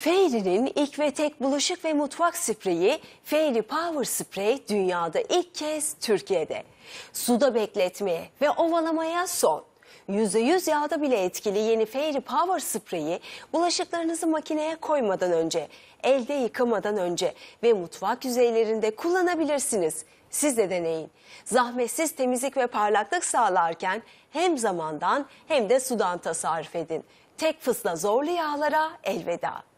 Fairy'nin ilk ve tek bulaşık ve mutfak spreyi Fairy Power Spray dünyada ilk kez Türkiye'de. Suda bekletmeye ve ovalamaya son. %100 yağda bile etkili yeni Fairy Power Spray'i bulaşıklarınızı makineye koymadan önce, elde yıkamadan önce ve mutfak yüzeylerinde kullanabilirsiniz. Siz de deneyin. Zahmetsiz temizlik ve parlaklık sağlarken hem zamandan hem de sudan tasarruf edin. Tek fısla zorlu yağlara elveda.